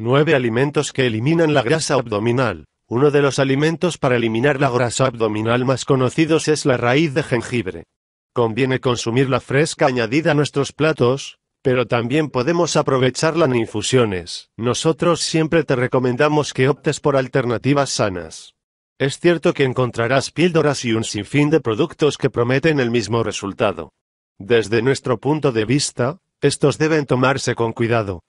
9 alimentos que eliminan la grasa abdominal. Uno de los alimentos para eliminar la grasa abdominal más conocidos es la raíz de jengibre. Conviene consumirla fresca añadida a nuestros platos, pero también podemos aprovecharla en infusiones. Nosotros siempre te recomendamos que optes por alternativas sanas. Es cierto que encontrarás píldoras y un sinfín de productos que prometen el mismo resultado. Desde nuestro punto de vista, estos deben tomarse con cuidado,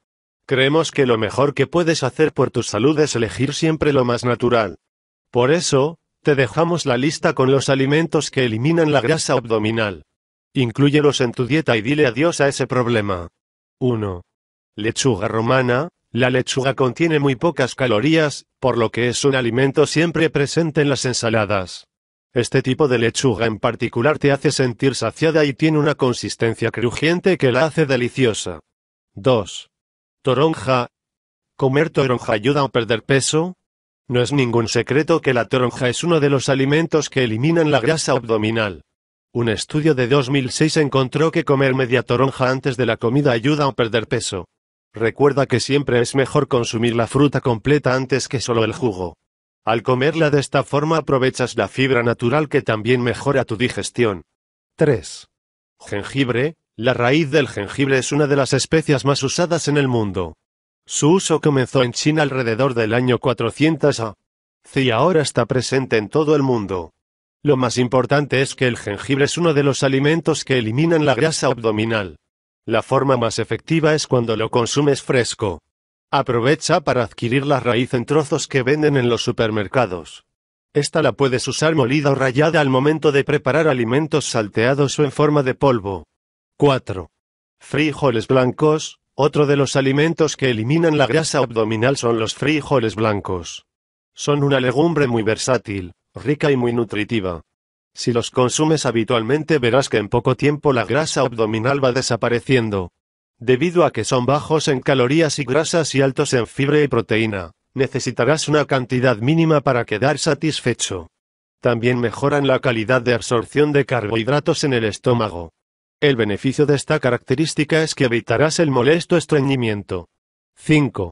Creemos que lo mejor que puedes hacer por tu salud es elegir siempre lo más natural. Por eso, te dejamos la lista con los alimentos que eliminan la grasa abdominal. Inclúyelos en tu dieta y dile adiós a ese problema. 1. Lechuga romana. La lechuga contiene muy pocas calorías, por lo que es un alimento siempre presente en las ensaladas. Este tipo de lechuga en particular te hace sentir saciada y tiene una consistencia crujiente que la hace deliciosa. 2. Toronja. Comer toronja ayuda a perder peso. No es ningún secreto que la toronja es uno de los alimentos que eliminan la grasa abdominal. Un estudio de 2006 encontró que comer media toronja antes de la comida ayuda a perder peso. Recuerda que siempre es mejor consumir la fruta completa antes que solo el jugo. Al comerla de esta forma aprovechas la fibra natural que también mejora tu digestión. 3. Jengibre, la raíz del jengibre es una de las especias más usadas en el mundo. Su uso comenzó en China alrededor del año 400 a. y ahora está presente en todo el mundo. Lo más importante es que el jengibre es uno de los alimentos que eliminan la grasa abdominal. La forma más efectiva es cuando lo consumes fresco. Aprovecha para adquirir la raíz en trozos que venden en los supermercados. Esta la puedes usar molida o rallada al momento de preparar alimentos salteados o en forma de polvo. 4. Frijoles blancos. Otro de los alimentos que eliminan la grasa abdominal son los frijoles blancos. Son una legumbre muy versátil, rica y muy nutritiva. Si los consumes habitualmente verás que en poco tiempo la grasa abdominal va desapareciendo. Debido a que son bajos en calorías y grasas y altos en fibra y proteína, necesitarás una cantidad mínima para quedar satisfecho. También mejoran la calidad de absorción de carbohidratos en el estómago. El beneficio de esta característica es que evitarás el molesto estreñimiento. 5.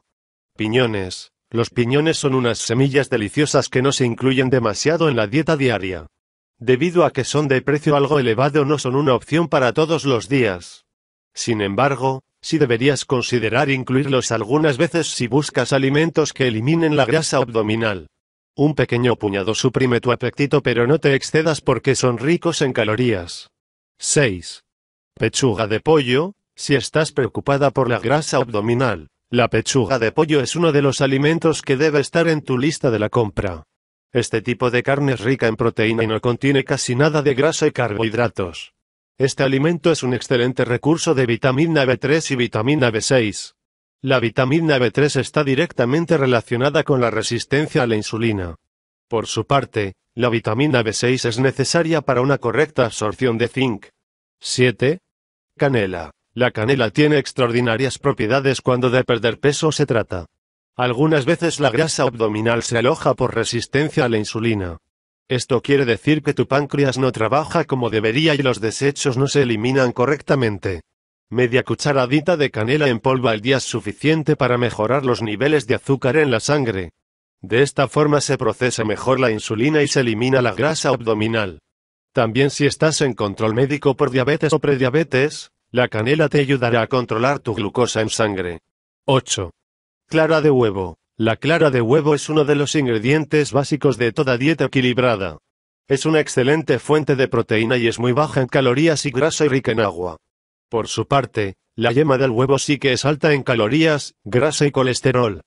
Piñones. Los piñones son unas semillas deliciosas que no se incluyen demasiado en la dieta diaria. Debido a que son de precio algo elevado no son una opción para todos los días. Sin embargo, sí deberías considerar incluirlos algunas veces si buscas alimentos que eliminen la grasa abdominal. Un pequeño puñado suprime tu apetito pero no te excedas porque son ricos en calorías. 6. Pechuga de pollo, si estás preocupada por la grasa abdominal, la pechuga de pollo es uno de los alimentos que debe estar en tu lista de la compra. Este tipo de carne es rica en proteína y no contiene casi nada de grasa y carbohidratos. Este alimento es un excelente recurso de vitamina B3 y vitamina B6. La vitamina B3 está directamente relacionada con la resistencia a la insulina. Por su parte, la vitamina B6 es necesaria para una correcta absorción de zinc. 7. Canela. La canela tiene extraordinarias propiedades cuando de perder peso se trata. Algunas veces la grasa abdominal se aloja por resistencia a la insulina. Esto quiere decir que tu páncreas no trabaja como debería y los desechos no se eliminan correctamente. Media cucharadita de canela en polvo al día es suficiente para mejorar los niveles de azúcar en la sangre. De esta forma se procesa mejor la insulina y se elimina la grasa abdominal. También si estás en control médico por diabetes o prediabetes, la canela te ayudará a controlar tu glucosa en sangre. 8. Clara de huevo. La clara de huevo es uno de los ingredientes básicos de toda dieta equilibrada. Es una excelente fuente de proteína y es muy baja en calorías y grasa y rica en agua. Por su parte, la yema del huevo sí que es alta en calorías, grasa y colesterol.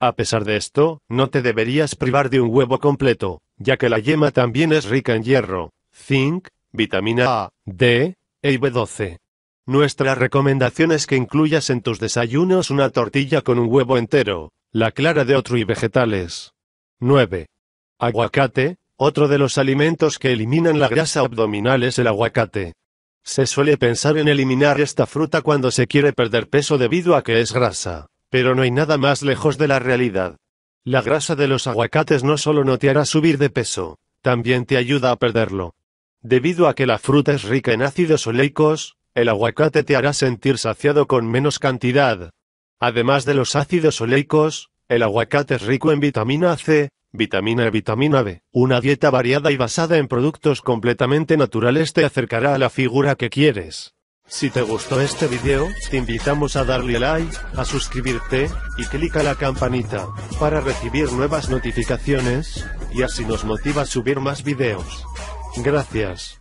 A pesar de esto, no te deberías privar de un huevo completo, ya que la yema también es rica en hierro, zinc, vitamina A, D, E y B12. Nuestra recomendación es que incluyas en tus desayunos una tortilla con un huevo entero, la clara de otro y vegetales. 9. Aguacate, otro de los alimentos que eliminan la grasa abdominal es el aguacate. Se suele pensar en eliminar esta fruta cuando se quiere perder peso debido a que es grasa, pero no hay nada más lejos de la realidad. La grasa de los aguacates no solo no te hará subir de peso, también te ayuda a perderlo. Debido a que la fruta es rica en ácidos oleicos, el aguacate te hará sentir saciado con menos cantidad. Además de los ácidos oleicos, el aguacate es rico en vitamina C, vitamina E, vitamina B. Una dieta variada y basada en productos completamente naturales te acercará a la figura que quieres. Si te gustó este video, te invitamos a darle like, a suscribirte, y a la campanita, para recibir nuevas notificaciones, y así nos motiva a subir más videos. Gracias.